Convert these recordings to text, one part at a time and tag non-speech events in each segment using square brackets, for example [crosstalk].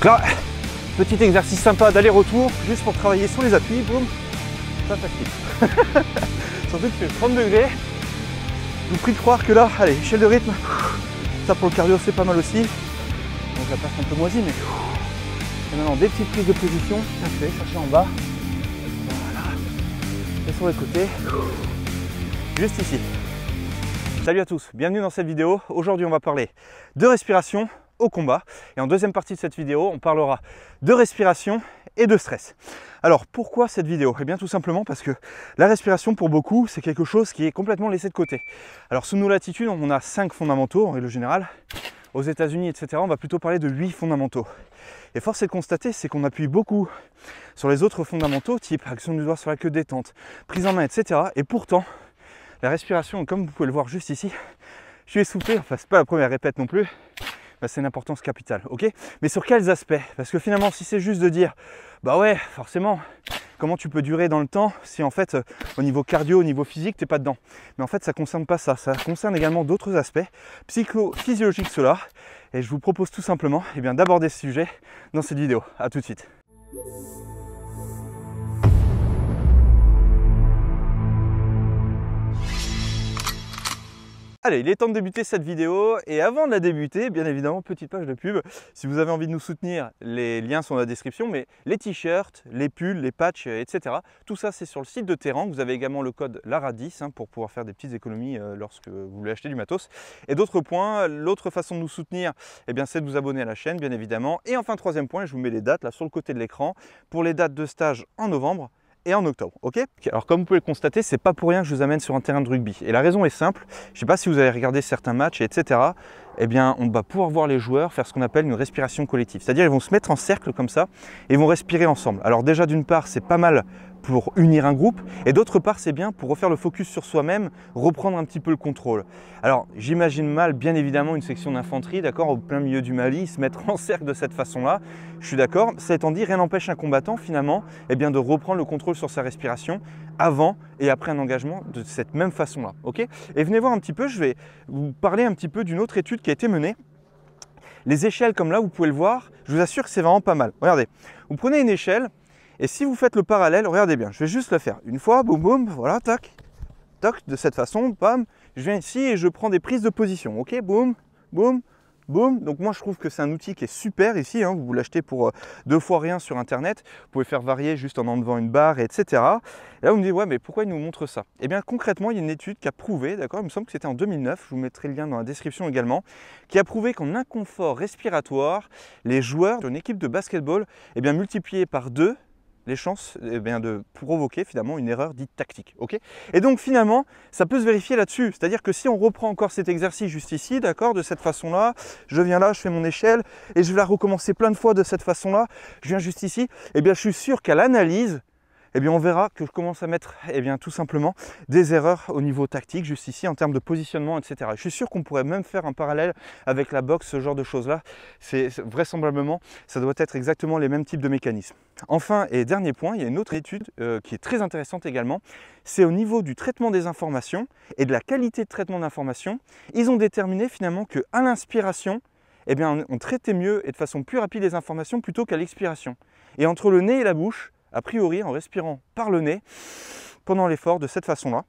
Donc là, petit exercice sympa d'aller-retour, juste pour travailler sur les appuis, boum, pas facile. [laughs] Surtout que fait 30 degrés, je vous prie de croire que là, allez, échelle de rythme, ça pour le cardio c'est pas mal aussi. Donc la place un peu moisie, mais... Et maintenant, des petites prises de position, ça fait, chercher en bas, voilà, et sur les côtés, juste ici. Salut à tous, bienvenue dans cette vidéo. Aujourd'hui, on va parler de respiration, combat. Et en deuxième partie de cette vidéo, on parlera de respiration et de stress. Alors pourquoi cette vidéo et eh bien tout simplement parce que la respiration pour beaucoup c'est quelque chose qui est complètement laissé de côté. Alors sous nos latitudes on a cinq fondamentaux en règle générale. Aux États-Unis etc on va plutôt parler de huit fondamentaux. Et force est de constater c'est qu'on appuie beaucoup sur les autres fondamentaux type action du doigt sur la queue détente, prise en main etc. Et pourtant la respiration comme vous pouvez le voir juste ici, je suis essoufflé, enfin c'est pas la première répète non plus, bah, c'est une importance capitale, ok Mais sur quels aspects Parce que finalement, si c'est juste de dire, bah ouais, forcément, comment tu peux durer dans le temps si en fait, euh, au niveau cardio, au niveau physique, tu n'es pas dedans Mais en fait, ça ne concerne pas ça, ça concerne également d'autres aspects psycho-physiologiques cela. Et je vous propose tout simplement eh d'aborder ce sujet dans cette vidéo. A tout de suite. Allez, il est temps de débuter cette vidéo et avant de la débuter, bien évidemment, petite page de pub. Si vous avez envie de nous soutenir, les liens sont dans la description, mais les t-shirts, les pulls, les patchs, euh, etc. Tout ça, c'est sur le site de Terran. Vous avez également le code LARADIS hein, pour pouvoir faire des petites économies euh, lorsque vous voulez acheter du matos. Et d'autres points, l'autre façon de nous soutenir, eh bien, c'est de vous abonner à la chaîne, bien évidemment. Et enfin, troisième point, je vous mets les dates là sur le côté de l'écran pour les dates de stage en novembre et en octobre. Ok Alors comme vous pouvez le constater, c'est pas pour rien que je vous amène sur un terrain de rugby. Et la raison est simple. Je sais pas si vous avez regardé certains matchs, etc. Eh bien, on va pouvoir voir les joueurs faire ce qu'on appelle une respiration collective. C'est-à-dire, ils vont se mettre en cercle comme ça et ils vont respirer ensemble. Alors déjà, d'une part, c'est pas mal pour unir un groupe, et d'autre part c'est bien pour refaire le focus sur soi-même, reprendre un petit peu le contrôle. Alors j'imagine mal bien évidemment une section d'infanterie, d'accord, au plein milieu du Mali, se mettre en cercle de cette façon-là, je suis d'accord, ça étant dit, rien n'empêche un combattant finalement eh bien, de reprendre le contrôle sur sa respiration avant et après un engagement de cette même façon-là. ok et venez voir un petit peu, je vais vous parler un petit peu d'une autre étude qui a été menée les échelles comme là, vous pouvez le voir, je vous assure que c'est vraiment pas mal. Regardez, vous prenez une échelle, et si vous faites le parallèle, regardez bien, je vais juste le faire. Une fois, boum boum, voilà, tac, tac, de cette façon, bam, je viens ici et je prends des prises de position. Ok, boum, boum, boum. Donc moi je trouve que c'est un outil qui est super ici, hein. vous l'achetez pour euh, deux fois rien sur internet, vous pouvez faire varier juste en enlevant une barre, etc. Et là vous me dites, ouais mais pourquoi il nous montre ça Eh bien concrètement il y a une étude qui a prouvé, d'accord, il me semble que c'était en 2009, je vous mettrai le lien dans la description également, qui a prouvé qu'en inconfort respiratoire, les joueurs d'une équipe de basketball, eh bien multipliés par deux, les chances eh de provoquer finalement une erreur dite tactique. ok et donc finalement, ça peut se vérifier là-dessus. C'est-à-dire que si on reprend encore cet exercice juste ici, d'accord, de cette façon-là, je viens là, je fais mon échelle, et je vais la recommencer plein de fois de cette façon-là, je viens juste ici, et eh bien je suis sûr qu'à l'analyse, eh bien on verra que je commence à mettre eh bien, tout simplement des erreurs au niveau tactique, juste ici, en termes de positionnement, etc. Je suis sûr qu'on pourrait même faire un parallèle avec la boxe, ce genre de choses-là. C'est vraisemblablement, ça doit être exactement les mêmes types de mécanismes. Enfin, et dernier point, il y a une autre étude euh, qui est très intéressante également, c'est au niveau du traitement des informations et de la qualité de traitement d'informations. Ils ont déterminé finalement qu'à l'inspiration, eh bien, on traitait mieux et de façon plus rapide les informations plutôt qu'à l'expiration. Et entre le nez et la bouche, a priori, en respirant par le nez pendant l'effort de cette façon-là,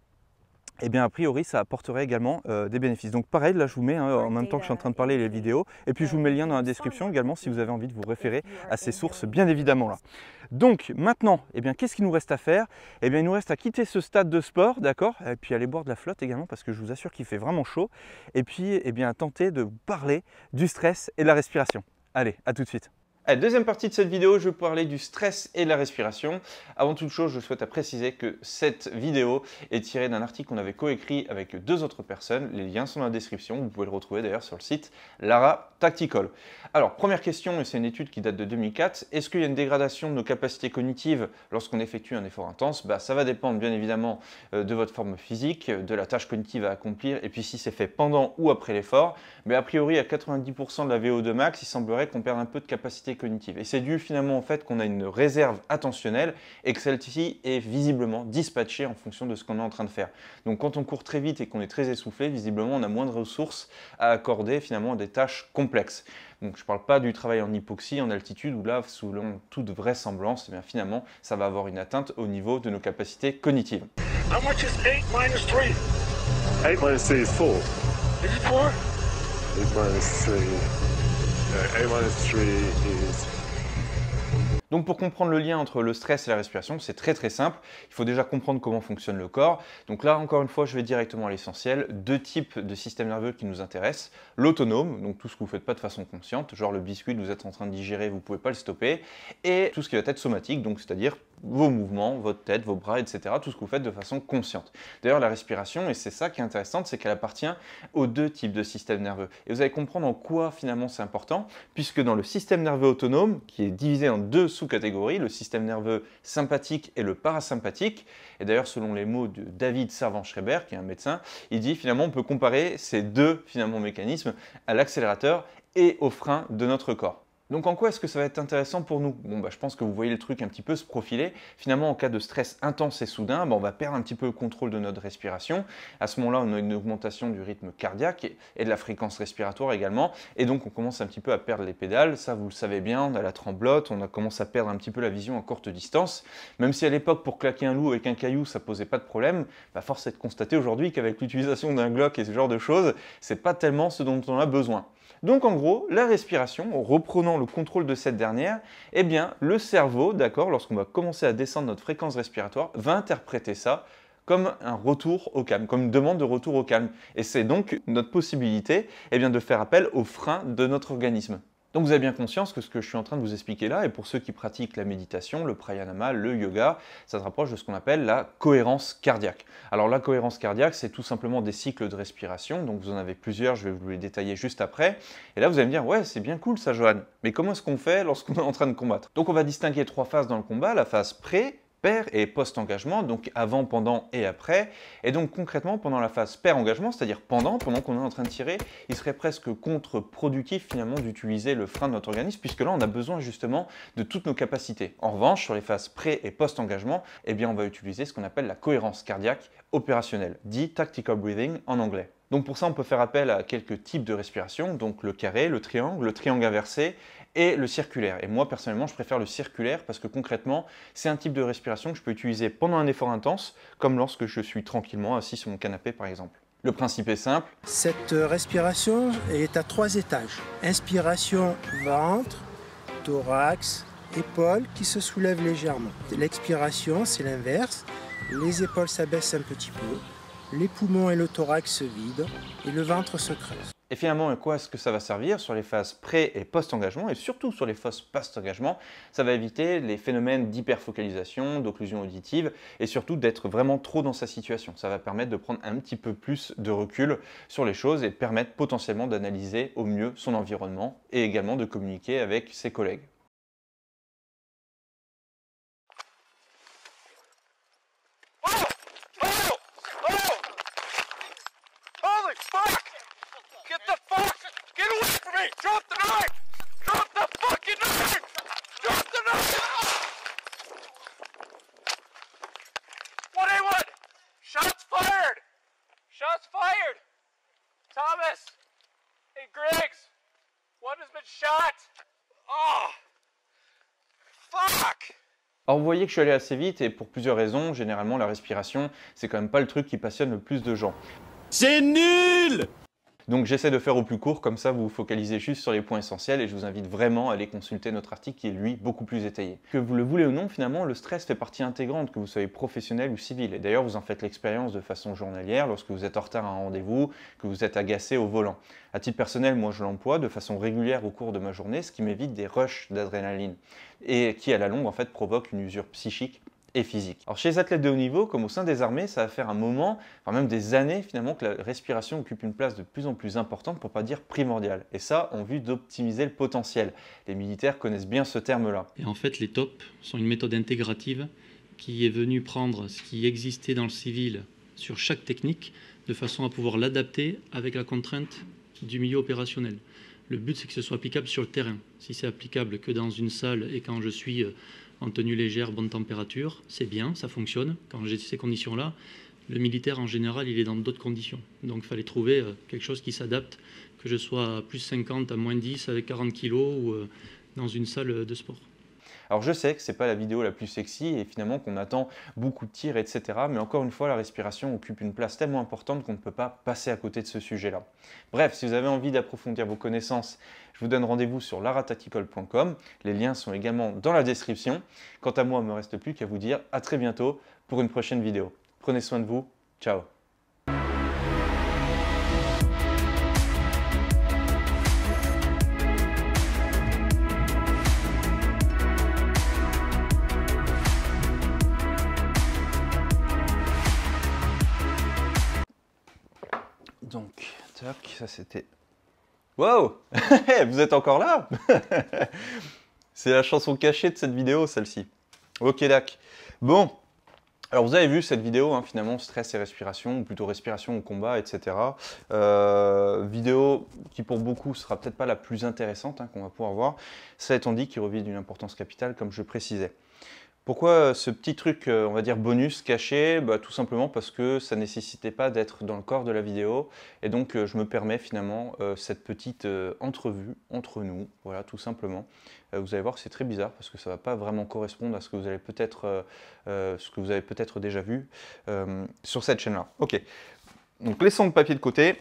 eh bien a priori ça apporterait également euh, des bénéfices. Donc pareil, là je vous mets hein, en même temps que je suis en train de euh, parler les vidéos, et puis je vous mets le lien dans la euh, description également si vous avez envie de vous référer à ces sources bien évidemment là. Donc maintenant, eh bien qu'est-ce qu'il nous reste à faire Eh bien il nous reste à quitter ce stade de sport, d'accord, et puis aller boire de la flotte également parce que je vous assure qu'il fait vraiment chaud, et puis eh bien tenter de parler du stress et de la respiration. Allez, à tout de suite deuxième partie de cette vidéo, je vais parler du stress et de la respiration. Avant toute chose, je souhaite à préciser que cette vidéo est tirée d'un article qu'on avait coécrit avec deux autres personnes. Les liens sont dans la description, vous pouvez le retrouver d'ailleurs sur le site Lara Tactical. Alors, première question, et c'est une étude qui date de 2004, est-ce qu'il y a une dégradation de nos capacités cognitives lorsqu'on effectue un effort intense bah, Ça va dépendre bien évidemment euh, de votre forme physique, de la tâche cognitive à accomplir, et puis si c'est fait pendant ou après l'effort. Mais a priori, à 90% de la VO2 max, il semblerait qu'on perde un peu de capacité cognitive Et c'est dû finalement au fait qu'on a une réserve attentionnelle et que celle-ci est visiblement dispatchée en fonction de ce qu'on est en train de faire. Donc quand on court très vite et qu'on est très essoufflé, visiblement on a moins de ressources à accorder finalement à des tâches complexes. Donc je ne parle pas du travail en hypoxie, en altitude, où là, selon toute vraisemblance, eh bien, finalement, ça va avoir une atteinte au niveau de nos capacités cognitives. Donc pour comprendre le lien entre le stress et la respiration, c'est très très simple. Il faut déjà comprendre comment fonctionne le corps. Donc là, encore une fois, je vais directement à l'essentiel. Deux types de systèmes nerveux qui nous intéressent. L'autonome, donc tout ce que vous ne faites pas de façon consciente, genre le biscuit vous êtes en train de digérer, vous ne pouvez pas le stopper. Et tout ce qui va être somatique, donc c'est-à-dire vos mouvements, votre tête, vos bras, etc. Tout ce que vous faites de façon consciente. D'ailleurs, la respiration, et c'est ça qui est intéressant, c'est qu'elle appartient aux deux types de systèmes nerveux. Et vous allez comprendre en quoi finalement c'est important, puisque dans le système nerveux autonome, qui est divisé en deux sous-catégories, le système nerveux sympathique et le parasympathique, et d'ailleurs selon les mots de David Servan-Schreiber, qui est un médecin, il dit finalement on peut comparer ces deux finalement mécanismes à l'accélérateur et au frein de notre corps. Donc en quoi est-ce que ça va être intéressant pour nous Bon, bah, je pense que vous voyez le truc un petit peu se profiler. Finalement, en cas de stress intense et soudain, bah, on va perdre un petit peu le contrôle de notre respiration. À ce moment-là, on a une augmentation du rythme cardiaque et de la fréquence respiratoire également. Et donc, on commence un petit peu à perdre les pédales. Ça, vous le savez bien, on a la tremblote, on commence à perdre un petit peu la vision à courte distance. Même si à l'époque, pour claquer un loup avec un caillou, ça ne posait pas de problème, bah, force est de constater aujourd'hui qu'avec l'utilisation d'un Glock et ce genre de choses, c'est pas tellement ce dont on a besoin. Donc en gros, la respiration, en reprenant le contrôle de cette dernière, eh bien le cerveau, d'accord, lorsqu'on va commencer à descendre notre fréquence respiratoire, va interpréter ça comme un retour au calme, comme une demande de retour au calme. Et c'est donc notre possibilité eh de faire appel au frein de notre organisme. Donc vous avez bien conscience que ce que je suis en train de vous expliquer là, et pour ceux qui pratiquent la méditation, le pranayama, le yoga, ça se rapproche de ce qu'on appelle la cohérence cardiaque. Alors la cohérence cardiaque, c'est tout simplement des cycles de respiration, donc vous en avez plusieurs, je vais vous les détailler juste après. Et là vous allez me dire, ouais c'est bien cool ça Johan, mais comment est-ce qu'on fait lorsqu'on est en train de combattre Donc on va distinguer trois phases dans le combat, la phase pré, père et post-engagement, donc avant, pendant et après. Et donc concrètement, pendant la phase père-engagement, c'est-à-dire pendant, pendant qu'on est en train de tirer, il serait presque contre-productif finalement d'utiliser le frein de notre organisme, puisque là on a besoin justement de toutes nos capacités. En revanche, sur les phases pré- et post-engagement, eh bien on va utiliser ce qu'on appelle la cohérence cardiaque opérationnelle, dit tactical breathing en anglais. Donc pour ça, on peut faire appel à quelques types de respiration, donc le carré, le triangle, le triangle inversé et le circulaire. Et moi, personnellement, je préfère le circulaire parce que concrètement, c'est un type de respiration que je peux utiliser pendant un effort intense, comme lorsque je suis tranquillement assis sur mon canapé, par exemple. Le principe est simple. Cette respiration est à trois étages. Inspiration ventre, thorax, épaules qui se soulèvent légèrement. L'expiration, c'est l'inverse. Les épaules s'abaissent un petit peu les poumons et le thorax se vident et le ventre se creuse. Et finalement, à quoi est-ce que ça va servir sur les phases pré- et post-engagement, et surtout sur les phases post-engagement Ça va éviter les phénomènes d'hyperfocalisation, d'occlusion auditive, et surtout d'être vraiment trop dans sa situation. Ça va permettre de prendre un petit peu plus de recul sur les choses et permettre potentiellement d'analyser au mieux son environnement, et également de communiquer avec ses collègues. shot. Oh. Fuck. Alors vous voyez que je suis allé assez vite et pour plusieurs raisons, généralement la respiration, c'est quand même pas le truc qui passionne le plus de gens. C'est nul donc j'essaie de faire au plus court, comme ça vous vous focalisez juste sur les points essentiels et je vous invite vraiment à aller consulter notre article qui est lui beaucoup plus étayé. Que vous le voulez ou non, finalement, le stress fait partie intégrante, que vous soyez professionnel ou civil. Et d'ailleurs, vous en faites l'expérience de façon journalière lorsque vous êtes en retard à un rendez-vous, que vous êtes agacé au volant. À titre personnel, moi je l'emploie de façon régulière au cours de ma journée, ce qui m'évite des rushs d'adrénaline et qui à la longue en fait provoque une usure psychique et physique. Alors chez les athlètes de haut niveau, comme au sein des armées, ça va faire un moment, même des années finalement, que la respiration occupe une place de plus en plus importante, pour pas dire primordiale. Et ça, en vue d'optimiser le potentiel. Les militaires connaissent bien ce terme-là. Et en fait, les TOP sont une méthode intégrative qui est venue prendre ce qui existait dans le civil sur chaque technique, de façon à pouvoir l'adapter avec la contrainte du milieu opérationnel. Le but, c'est que ce soit applicable sur le terrain. Si c'est applicable que dans une salle et quand je suis euh, en tenue légère, bonne température, c'est bien, ça fonctionne. Quand j'ai ces conditions-là, le militaire, en général, il est dans d'autres conditions. Donc, il fallait trouver euh, quelque chose qui s'adapte, que je sois à plus 50, à moins 10, avec 40 kilos ou euh, dans une salle de sport. Alors je sais que ce n'est pas la vidéo la plus sexy et finalement qu'on attend beaucoup de tirs, etc. Mais encore une fois, la respiration occupe une place tellement importante qu'on ne peut pas passer à côté de ce sujet-là. Bref, si vous avez envie d'approfondir vos connaissances, je vous donne rendez-vous sur larataticol.com. Les liens sont également dans la description. Quant à moi, il ne me reste plus qu'à vous dire à très bientôt pour une prochaine vidéo. Prenez soin de vous. Ciao ça c'était... Wow [laughs] Vous êtes encore là [laughs] C'est la chanson cachée de cette vidéo, celle-ci. Ok, d'accord. Bon, alors vous avez vu cette vidéo, hein, finalement, stress et respiration, ou plutôt respiration au combat, etc. Euh, vidéo qui pour beaucoup sera peut-être pas la plus intéressante hein, qu'on va pouvoir voir, ça étant dit qui revient d'une importance capitale, comme je précisais. Pourquoi euh, ce petit truc, euh, on va dire bonus caché bah, Tout simplement parce que ça ne nécessitait pas d'être dans le corps de la vidéo. Et donc, euh, je me permets finalement cette petite entrevue entre nous. Voilà, tout simplement. vous allez voir, c'est très bizarre parce que ça ne va pas vraiment correspondre à ce que vous, allez peut -être, ce que vous avez peut-être déjà vu sur cette chaîne-là. Ok. Donc, laissons le papier de côté.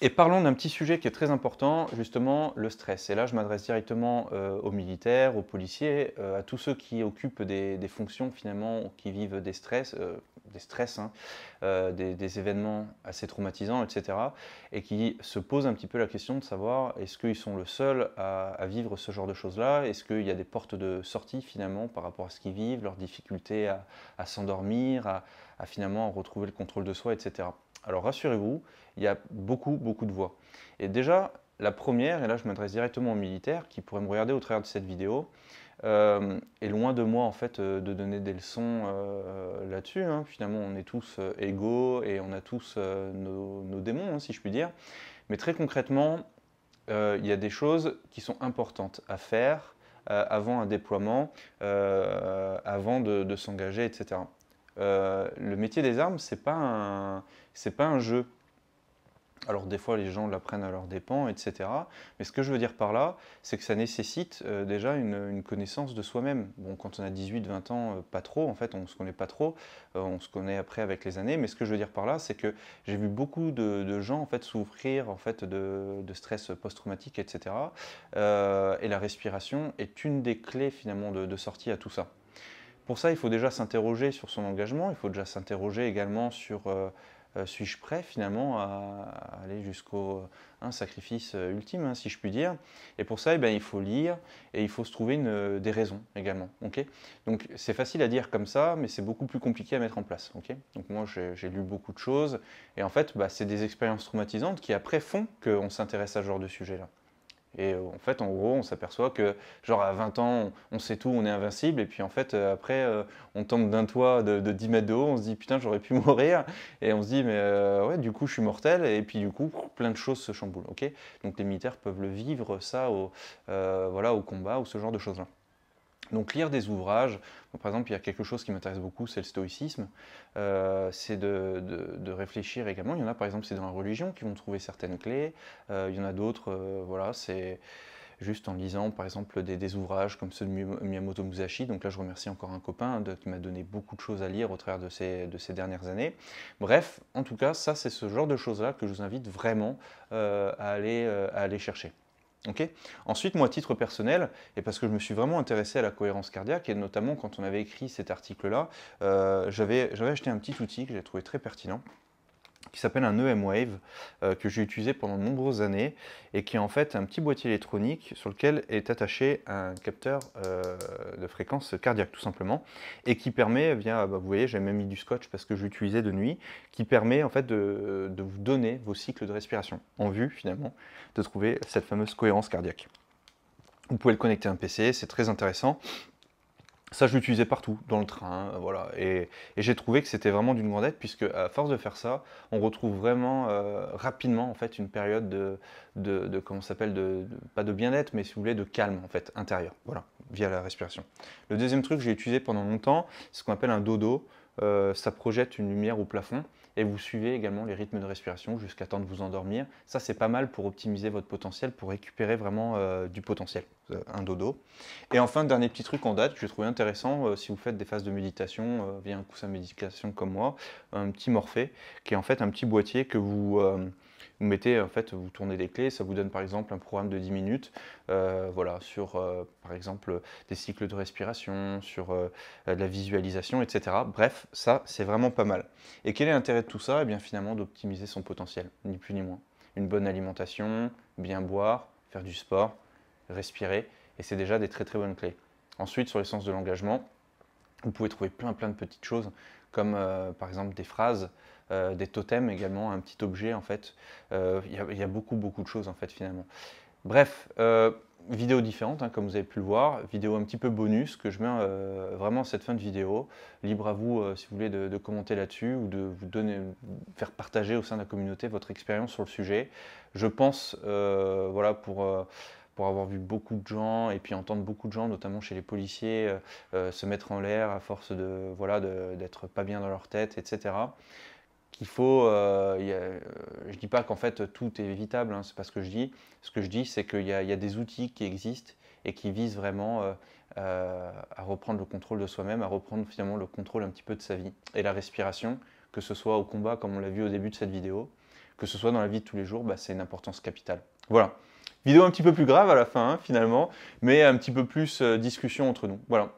Et parlons d'un petit sujet qui est très important, justement le stress. Et là, je m'adresse directement euh, aux militaires, aux policiers, euh, à tous ceux qui occupent des, fonctions finalement, qui vivent des stress, euh, des stress, hein, des, événements assez traumatisants, etc. Et qui se posent un petit peu la question de savoir est-ce qu'ils sont le seul à, vivre ce genre de choses-là Est-ce qu'il y a des portes de sortie finalement par rapport à ce qu'ils vivent, leurs difficultés à, s'endormir, à finalement retrouver le contrôle de soi, etc. Alors rassurez-vous, il y a beaucoup, beaucoup de voix. Et déjà, la première, et là je m'adresse directement aux militaires qui pourraient me regarder au travers de cette vidéo, euh, est loin de moi en fait euh, de donner des leçons euh, là-dessus. Hein. Finalement, on est tous égaux et on a tous nos, démons, hein, si je puis dire. Mais très concrètement, il y a des choses qui sont importantes à faire avant un déploiement, avant de s'engager, etc. Euh, le métier des armes, c'est pas pas un jeu. Alors des fois, les gens l'apprennent à leurs dépens, etc. Mais ce que je veux dire par là, c'est que ça nécessite euh, déjà une, connaissance de soi-même. Bon, quand on a 18-20 ans, euh, pas trop, en fait, on ne se connaît pas trop, on se connaît après avec les années. Mais ce que je veux dire par là, c'est que j'ai vu beaucoup de, gens en fait, souffrir en fait, de, stress post-traumatique, etc. et la respiration est une des clés finalement de sortie à tout ça. Pour ça, il faut déjà s'interroger sur son engagement, il faut déjà s'interroger également sur euh, euh, suis-je prêt finalement à aller jusqu'au euh, un sacrifice ultime, hein, si je puis dire. Et pour ça, eh ben, il faut lire et il faut se trouver des raisons également. Donc c'est facile à dire comme ça, mais c'est beaucoup plus compliqué à mettre en place. Donc moi, j'ai lu beaucoup de choses et en fait, bah, c'est des expériences traumatisantes qui après font qu'on s'intéresse à ce genre de sujet-là. Et euh, en fait, en gros, on s'aperçoit que, genre, à 20 ans, on, sait tout, on est invincible. Et puis, en fait, euh, après, euh, on tombe d'un toit de, 10 mètres de haut, on se dit, putain, j'aurais pu [laughs] mourir. Et on se dit, mais ouais, du coup, je suis mortel. Et puis, du coup, plein de choses se chamboulent. ok Donc, les militaires peuvent le vivre, ça, voilà, au combat ou ce genre de choses-là. Donc lire des ouvrages, par exemple, il y a quelque chose qui m'intéresse beaucoup, c'est le stoïcisme, euh, c'est de, réfléchir également, il y en a par exemple, c'est dans la religion qui vont trouver certaines clés, euh, il y en a d'autres, euh, voilà, c'est juste en lisant par exemple des, ouvrages comme ceux de Miyamoto Musashi, donc là je remercie encore un copain hein, qui m'a donné beaucoup de choses à lire au travers de ces, de ces dernières années. Bref, en tout cas, ça c'est ce genre de choses-là que je vous invite vraiment à, aller, à aller chercher. Ensuite, moi, à titre personnel, et parce que je me suis vraiment intéressé à la cohérence cardiaque, et notamment quand on avait écrit cet article-là, euh, j'avais acheté un petit outil que j'ai trouvé très pertinent, qui s'appelle un EM Wave, euh, que j'ai utilisé pendant de nombreuses années, et qui est en fait un petit boîtier électronique sur lequel est attaché un capteur euh, de fréquence cardiaque, tout simplement, et qui permet, via, eh bah, vous voyez, j'ai même mis du scotch parce que je l'utilisais de nuit, qui permet en fait de vous donner vos cycles de respiration, en vue finalement de trouver cette fameuse cohérence cardiaque. Vous pouvez le connecter à un PC, c'est très intéressant ça, je l'utilisais partout, dans le train, euh, voilà. Et, j'ai trouvé que c'était vraiment d'une grande aide, puisque à force de faire ça, on retrouve vraiment euh, rapidement, en fait, une période de, de, s'appelle, pas de bien-être, mais si vous voulez, de calme, en fait, intérieur, voilà, via la respiration. Le deuxième truc que j'ai utilisé pendant longtemps, c'est ce qu'on appelle un dodo. Euh, ça projette une lumière au plafond et vous suivez également les rythmes de respiration jusqu'à temps de vous endormir. Ça, c'est pas mal pour optimiser votre potentiel, pour récupérer vraiment euh, du potentiel, euh, un dodo. Et enfin, dernier petit truc en date que j'ai trouvé intéressant, si vous faites des phases de méditation via un coussin méditation comme moi, un petit Morphée, qui est en fait un petit boîtier que vous vous mettez, en fait, vous tournez des clés, ça vous donne par exemple un programme de 10 minutes, euh, voilà, sur euh, par exemple des cycles de respiration, sur euh, de la visualisation, etc. Bref, ça, c'est vraiment pas mal. Et quel est l'intérêt de tout ça Eh bien, finalement, d'optimiser son potentiel, ni plus ni moins. Une bonne alimentation, bien boire, faire du sport, respirer, et c'est déjà des très très bonnes clés. Ensuite, sur sens de l'engagement, vous pouvez trouver plein plein de petites choses, comme par exemple des phrases euh, des totems également, un petit objet en fait. Euh, il y, a beaucoup beaucoup de choses en fait finalement. Bref, euh, vidéo différente hein, comme vous avez pu le voir, vidéo un petit peu bonus que je mets vraiment à cette fin de vidéo. Libre à vous si vous voulez de, commenter là-dessus ou de vous donner, faire partager au sein de la communauté votre expérience sur le sujet. Je pense, voilà pour avoir vu beaucoup de gens et puis entendre beaucoup de gens, notamment chez les policiers, se mettre en l'air à force de d'être pas bien dans leur tête, etc qu'il faut. Euh, euh, je ne dis pas qu'en fait tout est évitable, hein, c'est pas ce que je dis. Ce que je dis, c'est qu'il y, a des outils qui existent et qui visent vraiment euh, à reprendre le contrôle de soi-même, à reprendre finalement le contrôle un petit peu de sa vie. Et la respiration, que ce soit au combat, comme on l'a vu au début de cette vidéo, que ce soit dans la vie de tous les jours, bah, c'est une importance capitale. Voilà. Vidéo un petit peu plus grave à la fin, hein, finalement, mais un petit peu plus discussion entre nous. Voilà.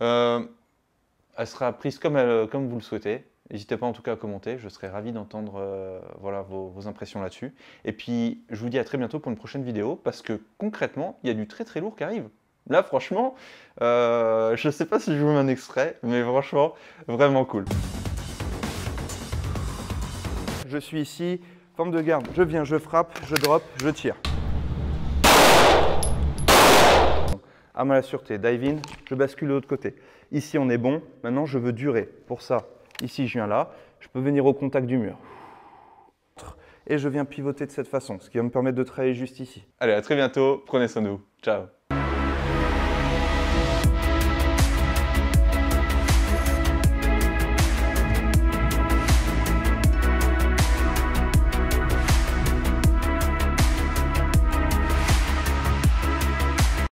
elle sera prise comme, comme vous le souhaitez. N'hésitez pas en tout cas à commenter, je serais ravi d'entendre euh, voilà, vos, impressions là-dessus. Et puis je vous dis à très bientôt pour une prochaine vidéo parce que concrètement, il y a du très très lourd qui arrive. Là franchement, euh, je ne sais pas si je vous mets un extrait, mais franchement, vraiment cool. Je suis ici, forme de garde, je viens, je frappe, je drop, je tire. à la sûreté, dive in, je bascule de l'autre côté. Ici on est bon, maintenant je veux durer. Pour ça, Ici, je viens là. Je peux venir au contact du mur. Et je viens pivoter de cette façon, ce qui va me permettre de travailler juste ici. Allez, à très bientôt. Prenez soin de vous. Ciao